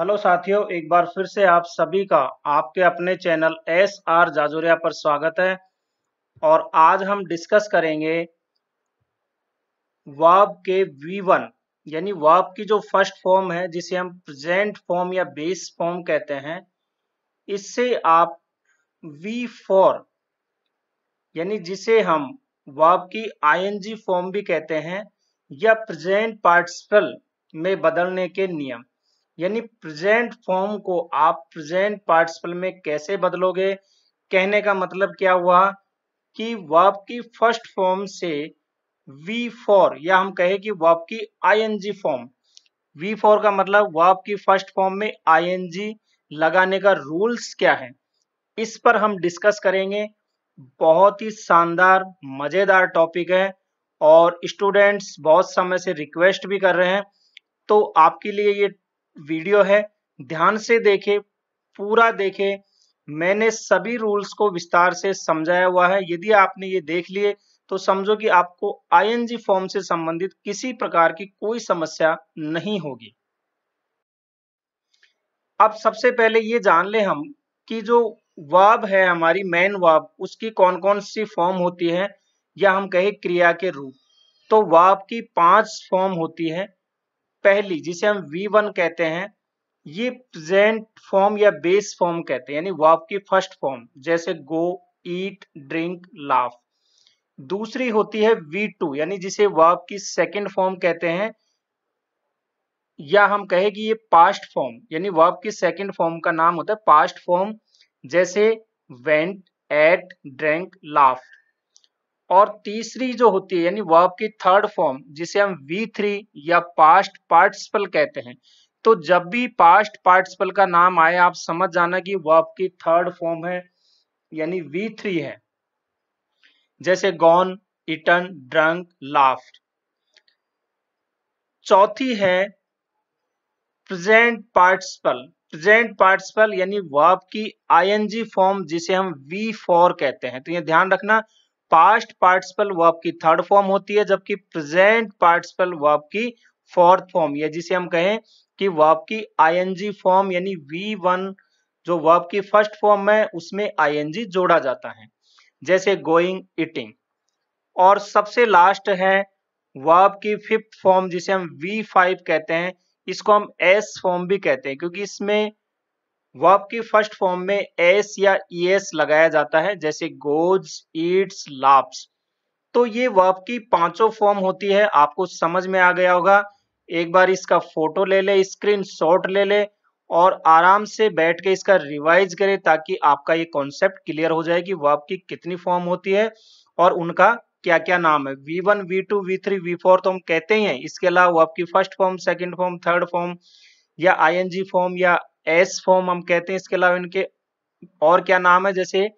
hello साथियों एक बार फिर से आप सभी का आपके अपने चैनल एस आर जाजोरिया पर स्वागत है और आज हम डिस्कस करेंगे वाब के वी वन यानी वाब की जो फर्स्ट फॉर्म है जिसे हम प्रेजेंट फॉर्म या बेस फॉर्म कहते हैं इससे आप वी फोर यानी जिसे हम वाब की आईएनजी फॉर्म भी कहते हैं या प्रेजेंट पार्टिसिपल में बदलने के नियम यानी प्रेजेंट फॉर्म को आप प्रेजेंट पार्टिसिपल में कैसे बदलोगे कहने का मतलब क्या हुआ कि वर्ब की फर्स्ट फॉर्म से वी फॉर या हम कहे कि वर्ब की आईएनजी फॉर्म वी फॉर का मतलब वर्ब की फर्स्ट फॉर्म में आईएनजी लगाने का रूल्स क्या है इस पर हम डिस्कस करेंगे बहुत ही शानदार मजेदार टॉपिक है और स्टूडेंट्स बहुत समय से रिक्वेस्ट भी कर रहे हैं तो आपके लिए ये वीडियो है ध्यान से देखें पूरा देखें मैंने सभी रूल्स को विस्तार से समझाया हुआ है यदि आपने ये देख लिए तो समझो कि आपको आईएनजी फॉर्म से संबंधित किसी प्रकार की कोई समस्या नहीं होगी अब सबसे पहले ये जान ले हम कि जो वाब है हमारी मेन वाब उसकी कौन कौन सी फॉर्म होती है या हम कहें क्रिया के रूप तो वाब की पांच फॉर्म होती है पहली जिसे हम वी वन कहते हैं ये प्रेजेंट फॉर्म या बेस फॉर्म कहते हैं यानी वर्ब की फर्स्ट फॉर्म जैसे गो ईट ड्रिंक लाफ दूसरी होती है वी टू यानी जिसे वर्ब की सेकेंड फॉर्म कहते हैं या हम कहें कि ये पास्ट फॉर्म यानी वर्ब की सेकेंड फॉर्म का नाम होता है पास्ट फॉर्म जैसे वेंट एट ड्रैंक लाफ्ट और तीसरी जो होती है यानी वर्ब की थर्ड फॉर्म जिसे हम वी थ्री या पास्ट पार्टिसिपल कहते हैं तो जब भी पास्ट पार्टिसिपल का नाम आए आप समझ जाना कि वर्ब की थर्ड फॉर्म है यानी वी थ्री है जैसे गॉन इटन ड्रंक लाफ्ट चौथी है प्रेजेंट पार्टिसिपल प्रेजेंट पार्टिसिपल यानी वर्ब की आईएनजी फॉर्म जिसे हम वी फोर कहते हैं तो ये ध्यान रखना पास्ट पार्टिसिपल वर्ब की थर्ड फॉर्म होती है जबकि प्रेजेंट पार्टिसिपल वर्ब की फोर्थ फॉर्म या जिसे हम कहें कि वर्ब की आईएनजी फॉर्म यानी वी वन जो वर्ब की फर्स्ट फॉर्म है उसमें आईएनजी जोड़ा जाता है जैसे गोइंग इटिंग और सबसे लास्ट है वर्ब की फिफ्थ फॉर्म जिसे हम वी फाइव कहते हैं इसको हम एस फॉर्म भी कहते हैं क्योंकि इसमें वर्ब की फर्स्ट फॉर्म में एस या ई एस लगाया जाता है जैसे गोज ईट्स लाप्स तो ये वर्ब की पांचों फॉर्म होती है आपको समझ में आ गया होगा एक बार इसका फोटो ले ले स्क्रीन शॉट ले ले और आराम से बैठ के इसका रिवाइज करें ताकि आपका ये कॉन्सेप्ट क्लियर हो जाए कि वर्ब की कितनी फॉर्म होती है और उनका क्या क्या नाम है V one V two V three V four तो हम कहते ही हैं इसके अलावा वर्ब की first form second form third form या जी फॉर्म या एस फॉर्म हम कहते हैं इसके अलावा इनके और क्या नाम है जैसे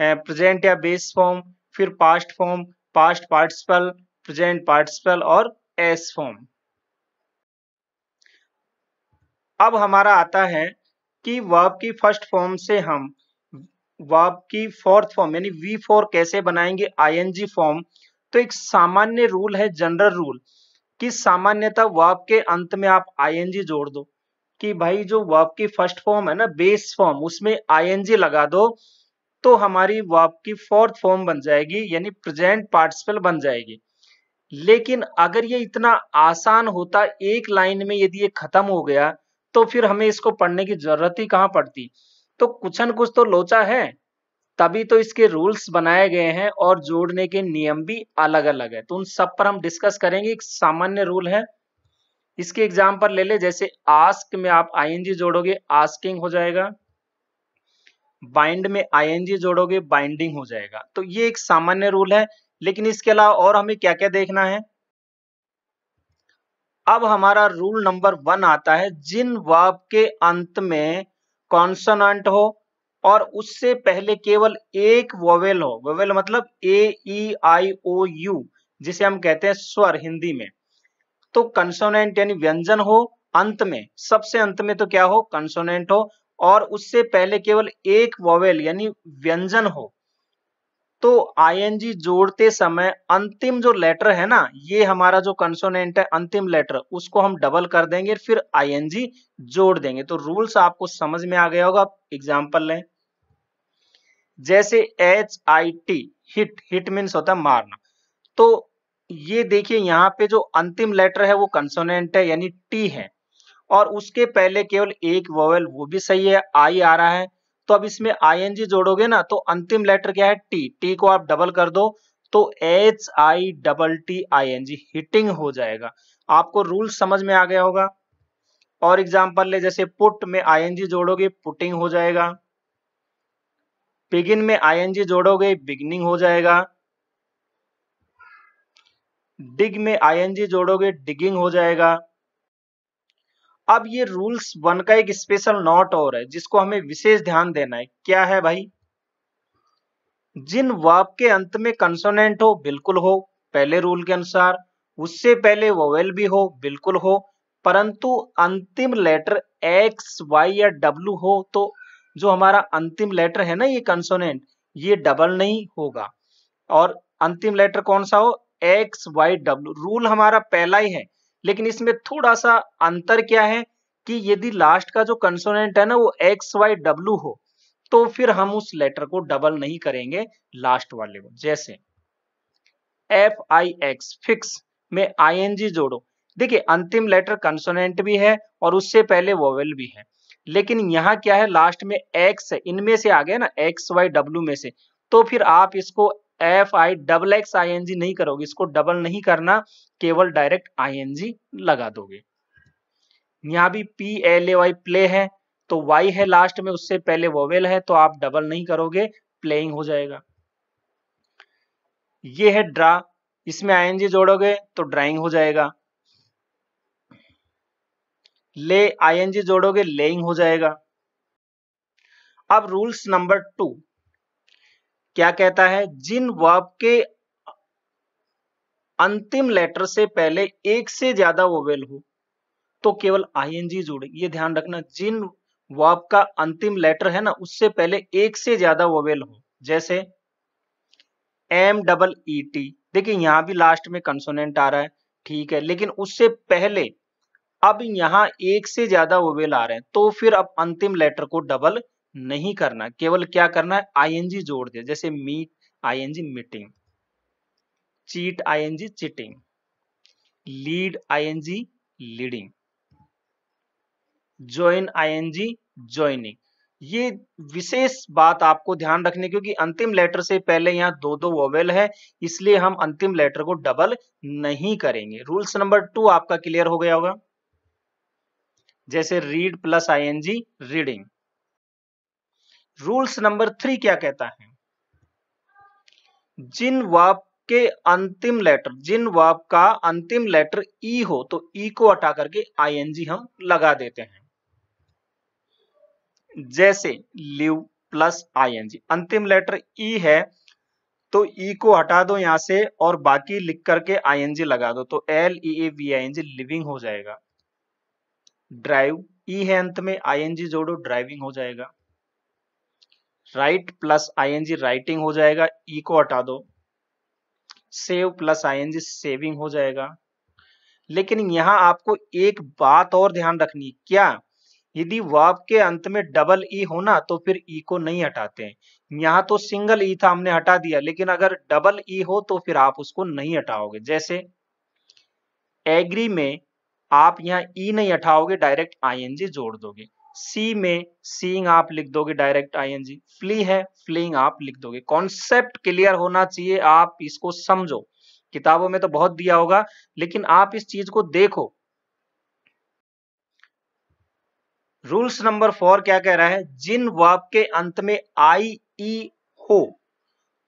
प्रेजेंट या बेस फॉर्म फिर past form past participle present participle और एस फॉर्म अब हमारा आता है कि वर्ब की फर्स्ट फॉर्म से हम वर्ब की फोर्थ फॉर्म यानी वी फोर कैसे बनाएंगे आईएनजी फॉर्म तो एक सामान्य रूल है जनरल रूल कि सामान्यतः वर्ब के अंत में आप आईएनजी जोड़ दो कि भाई जो वर्ब की फर्स्ट फॉर्म है ना बेस फॉर्म उसमें आईएनजी लगा दो तो हमारी वर्ब की फोर्थ फॉर्म बन जाएगी यानी प्रेजेंट पार्टिसिपल बन जाएगी लेकिन अगर ये इतना आसान होता एक लाइन में यदि ये खत्म हो गया तो फिर हमें इसको पढ़ने की जरूरत ही कहाँ पड़ती तो कुछ न कुछ तो लोचा है तभी तो इसके रूल्स बनाए गए हैं और जोड़ने के नियम भी अलग अलग है तो उन सब पर हम डिस्कस करेंगे एक सामान्य रूल है इसके एग्जाम्पल ले ले जैसे आस्क में आप आई जोड़ोगे आस्किंग हो जाएगा बाइंड में आई जोड़ोगे बाइंडिंग हो जाएगा तो ये एक सामान्य रूल है लेकिन इसके अलावा और हमें क्या क्या देखना है अब हमारा रूल नंबर वन आता है जिन वर्ब के अंत में कॉन्सोनंट हो और उससे पहले केवल एक वोवेल हो वोवेल मतलब ए ई आई ओ यू जिसे हम कहते हैं स्वर हिंदी में तो कंसोनेंट यानी व्यंजन हो अंत में सबसे अंत में तो क्या हो कंसोनेंट हो और उससे पहले केवल एक वॉवेल यानी व्यंजन हो तो आईएनजी जोड़ते समय अंतिम जो लेटर है ना ये हमारा जो कंसोनेंट है अंतिम लेटर उसको हम डबल कर देंगे फिर आईएनजी जोड़ देंगे तो रूल्स आपको समझ में आ गया होगा आप एग्जाम्पल लें जैसे H I T hit hit means होता है मारना तो ये देखिए यहाँ पे जो अंतिम लेटर है वो कंसोनेंट है यानी टी है और उसके पहले केवल एक वोवेल वो भी सही है आई आ रहा है तो अब इसमें आईएनजी जोड़ोगे ना तो अंतिम लेटर क्या है टी टी को आप डबल कर दो तो H I double T I N G hitting हो जाएगा आपको रूल समझ में आ गया होगा और एग्जाम्पल ले जैसे पुट में आई एन जी जोड़ोगे पुटिंग हो जाएगा बिगिन में आई एन जी जोड़ोगे बिगिनिंग हो जाएगा डिग में आईएनजी जोड़ोगे डिगिंग हो जाएगा अब ये रूल्स वन का एक स्पेशल नॉट और है जिसको हमें विशेष ध्यान देना है क्या है भाई जिन वाप के अंत में कंसोनेंट हो बिल्कुल हो पहले रूल के अनुसार उससे पहले वोवेल भी हो बिल्कुल हो परंतु अंतिम लेटर एक्स वाई या डब्लू हो तो जो हमारा अंतिम लेटर है ना ये कंसोनेंट ये डबल नहीं होगा और अंतिम लेटर कौन सा हो एक्स वाई डब्ल्यू रूल हमारा पहला ही है लेकिन इसमें थोड़ा सा अंतर क्या है कि यदि लास्ट का जो कंसोनेंट है ना वो एक्स वाई डब्ल्यू हो तो फिर हम उस लेटर को डबल नहीं करेंगे लास्ट वाले को जैसे एफ आई एक्स फिक्स में आई एन जी जोड़ो देखिए अंतिम लेटर कंसोनेंट भी है और उससे पहले वोवेल भी है लेकिन यहाँ क्या है लास्ट में एक्स इनमें से आ गया ना एक्स वाई डब्ल्यू में से तो फिर आप इसको F I double X I N G नहीं करोगे इसको डबल नहीं करना केवल डायरेक्ट आई एन जी लगा दोगे यहां भी P L A Y play है तो वाई है लास्ट में उससे पहले वोवेल है तो आप डबल नहीं करोगे प्लेइंग हो जाएगा ये है ड्रा इसमें आई एन जी जोड़ोगे तो ड्राइंग हो जाएगा ले आई एन जी जोड़ोगे लेइंग हो जाएगा अब रूल्स नंबर टू क्या कहता है जिन वर्ब के अंतिम लेटर से पहले एक से ज्यादा वोवेल हो तो केवल आईएनजी जोड़े ये ध्यान रखना जिन वर्ब का अंतिम लेटर है ना उससे पहले एक से ज्यादा ओवेल हो जैसे एम डबल ई टी देखिए यहां भी लास्ट में कंसोनेंट आ रहा है ठीक है लेकिन उससे पहले अब यहां एक से ज्यादा ओवेल आ रहे हैं तो फिर अब अंतिम लेटर को डबल नहीं करना केवल क्या करना है आईएनजी जोड़ दिया जैसे meet ING meeting cheat ING cheating lead ING leading join ING joining ये विशेष बात आपको ध्यान रखने क्योंकि अंतिम लेटर से पहले यहाँ दो दो वोवेल है इसलिए हम अंतिम लेटर को डबल नहीं करेंगे रूल्स नंबर टू आपका क्लियर हो गया होगा जैसे read plus ING reading rules number three क्या कहता है जिन वाप के अंतिम लेटर जिन वाप का अंतिम लेटर ई e हो तो ई e को हटा करके आईएनजी हम लगा देते हैं जैसे लिव प्लस आईएनजी अंतिम लेटर ई e है तो ई को हटा दो यहां से और बाकी लिख करके आईएनजी लगा दो तो L E A V I N G living हो जाएगा ड्राइव ई है अंत में आईएनजी जोड़ो ड्राइविंग हो जाएगा राइट प्लस जी राइटिंग हो जाएगा ई e को हटा दो सेव प्लस आईएनजी सेविंग हो जाएगा लेकिन यहां आपको एक बात और ध्यान रखनी क्या यदि वाप के अंत में डबल ई e हो ना तो फिर ई e को नहीं हटाते हैं तो सिंगल ई था हमने हटा दिया लेकिन अगर डबल ई हो तो फिर आप उसको नहीं हटाओगे जैसे एग्री में आप यहां ई नहीं हटाओगे डायरेक्ट आईएनजी जोड़ दोगे सी में सीइंग आप लिख दोगे डायरेक्ट आईएनजी फ्ली है फ्लीइंग आप लिख दोगे कॉन्सेप्ट क्लियर होना चाहिए आप इसको समझो किताबों में तो बहुत दिया होगा लेकिन आप इस चीज को देखो रूल्स नंबर फोर क्या कह रहा है जिन वर्ब के अंत में आई ई e हो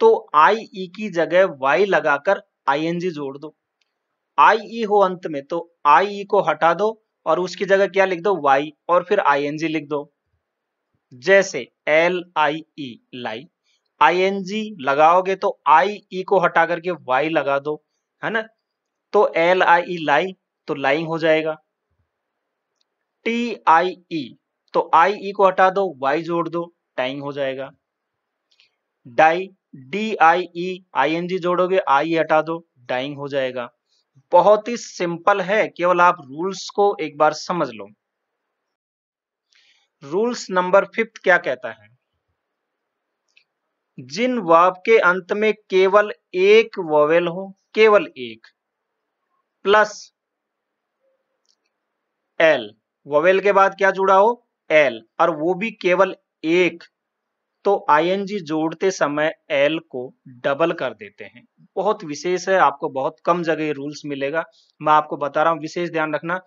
तो आई ई e की जगह वाई लगाकर आईएनजी जोड़ दो आई ई e हो अंत में तो आई ई को हटा दो और उसकी जगह क्या लिख दो वाई और फिर जी लिख दो जैसे L I E lie ING लगाओगे तो आई ई e को हटा करके वाई लगा दो है ना तो एल आई ई लाई तो लाइंग हो जाएगा टी आई ई तो आई ई e को हटा दो वाई जोड़ दो टाइंग हो जाएगा die D I E I N G जोड़ोगे आई e हटा दो डाइंग हो जाएगा बहुत ही सिंपल है केवल आप रूल्स को एक बार समझ लो रूल्स नंबर फिफ्थ क्या कहता है जिन वाब के अंत में केवल एक वोवेल हो केवल एक प्लस एल वोवेल के बाद क्या जुड़ा हो एल और वो भी केवल एक तो आईएनजी जोड़ते समय एल को डबल कर देते हैं बहुत विशेष है आपको बहुत कम जगह रूल्स मिलेगा मैं आपको बता रहा हूँ विशेष ध्यान रखना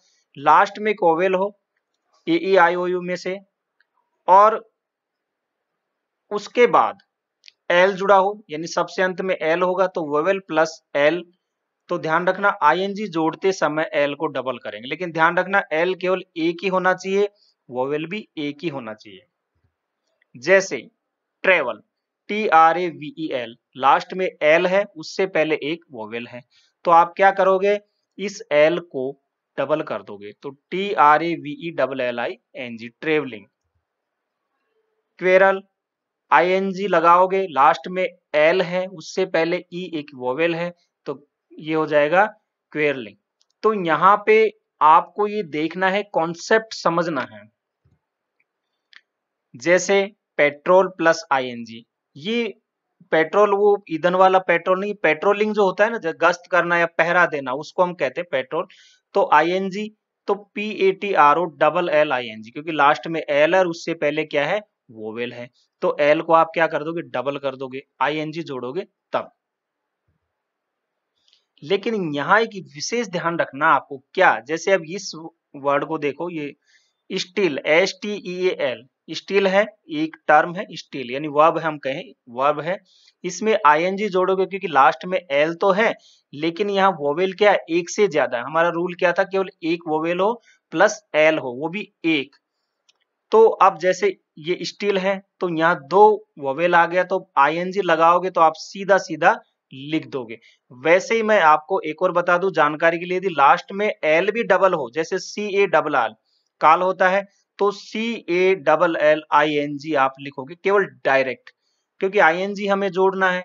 लास्ट में कोवेल हो ए आई ओ यू में से और उसके बाद एल जुड़ा हो यानी सबसे अंत में एल होगा तो वोवेल प्लस एल तो ध्यान रखना आईएनजी जोड़ते समय एल को डबल करेंगे लेकिन ध्यान रखना एल केवल एक ही होना चाहिए वोवेल भी एक ही होना चाहिए जैसे travel T R A V L last में एल है उससे पहले एक वोवेल है तो आप क्या करोगे इस एल को डबल कर दोगे तो T R A V double L I N G travelling quarrel I N G लगाओगे लास्ट में एल है उससे पहले ई e एक वोवेल है तो ये हो जाएगा क्वेरलिंग तो यहां पे आपको ये देखना है कॉन्सेप्ट समझना है जैसे पेट्रोल प्लस जी ये पेट्रोल वो ईधन वाला पेट्रोल नहीं पेट्रोलिंग जो होता है ना गश्त करना या पहरा देना उसको हम कहते हैं पेट्रोल तो आईएनजी तो P A T R O double L I N G क्योंकि लास्ट में एल और उससे पहले क्या है वोवेल है तो एल को आप क्या कर दोगे डबल कर दोगे आई एन जी जोड़ोगे तब लेकिन यहां एक विशेष ध्यान रखना आपको क्या जैसे अब इस वर्ड को देखो ये steel S T E L steel है एक टर्म है स्टील यानी वर्ब हम कहें वर्ब है इसमें आईएनजी जोड़ोगे क्योंकि लास्ट में एल तो है लेकिन यहाँ वोवेल क्या है एक से ज्यादा है हमारा रूल क्या था केवल एक वोवेल हो प्लस एल हो वो भी एक तो अब जैसे ये स्टील है तो यहाँ दो वोवेल आ गया तो आईएनजी लगाओगे तो आप सीधा सीधा लिख दोगे वैसे ही मैं आपको एक और बता दू जानकारी के लिए यदि लास्ट में एल भी डबल हो जैसे सी ए डबल आल काल होता है तो C A double L I N G आप लिखोगे केवल डायरेक्ट क्योंकि आई एन जी हमें जोड़ना है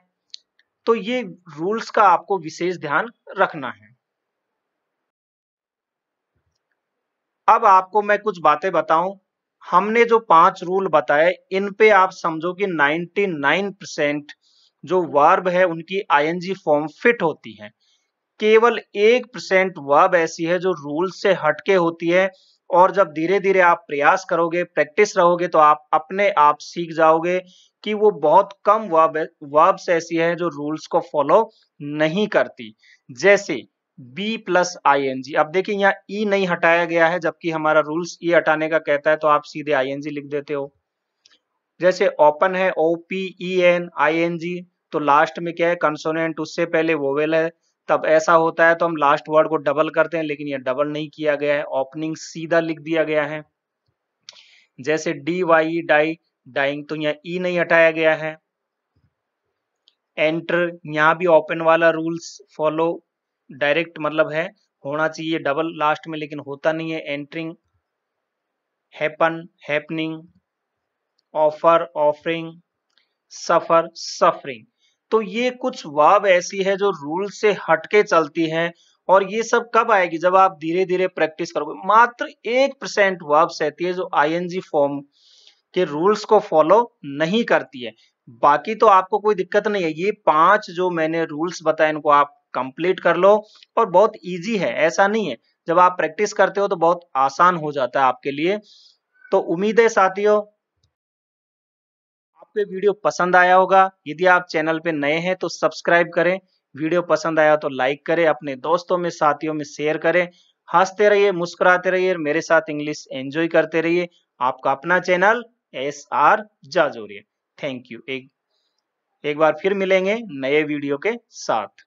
तो ये रूल्स का आपको विशेष ध्यान रखना है अब आपको मैं कुछ बातें बताऊं हमने जो पांच रूल बताए इन पे आप समझो कि 99 परसेंट जो वर्ब है उनकी आईएनजी फॉर्म फिट होती है केवल एक परसेंट वर्ब ऐसी है जो रूल से हटके होती है और जब धीरे धीरे आप प्रयास करोगे प्रैक्टिस रहोगे तो आप अपने आप सीख जाओगे कि वो बहुत कम वर्ब वर्ब्स ऐसी हैं जो रूल्स को फॉलो नहीं करती जैसे be plus I N G अब देखिए यहाँ ई e नहीं हटाया गया है जबकि हमारा रूल्स ई e हटाने का कहता है तो आप सीधे आई एन जी लिख देते हो जैसे ओपन है O P E N I N G तो लास्ट में क्या है कंसोनेंट उससे पहले वोवेल है तब ऐसा होता है तो हम लास्ट वर्ड को डबल करते हैं लेकिन ये डबल नहीं किया गया है ओपनिंग सीधा लिख दिया गया है जैसे डी वाई डाई डाइंग तो यहाँ ई e नहीं हटाया गया है एंटर यहाँ भी ओपन वाला रूल्स फॉलो डायरेक्ट मतलब है होना चाहिए डबल लास्ट में लेकिन होता नहीं है entering happen happening offer offering suffer suffering तो ये कुछ वाव ऐसी है जो रूल से हटके चलती हैं और ये सब कब आएगी जब आप धीरे धीरे प्रैक्टिस करोगे मात्र एक परसेंट वाब्स रहती है जो आईएनजी फॉर्म के रूल्स को फॉलो नहीं करती है बाकी तो आपको कोई दिक्कत नहीं है ये पांच जो मैंने रूल्स बताए इनको आप कंप्लीट कर लो और बहुत इजी है ऐसा नहीं है जब आप प्रैक्टिस करते हो तो बहुत आसान हो जाता है आपके लिए तो उम्मीद है साथियों आपको वीडियो पसंद आया होगा यदि आप चैनल पे नए हैं तो सब्सक्राइब करें वीडियो पसंद आया तो लाइक करें अपने दोस्तों में साथियों में शेयर करें हंसते रहिए मुस्कुराते रहिए और मेरे साथ इंग्लिश एंजॉय करते रहिए आपका अपना channel S R Jajoria thank you एक एक बार फिर मिलेंगे नए वीडियो के साथ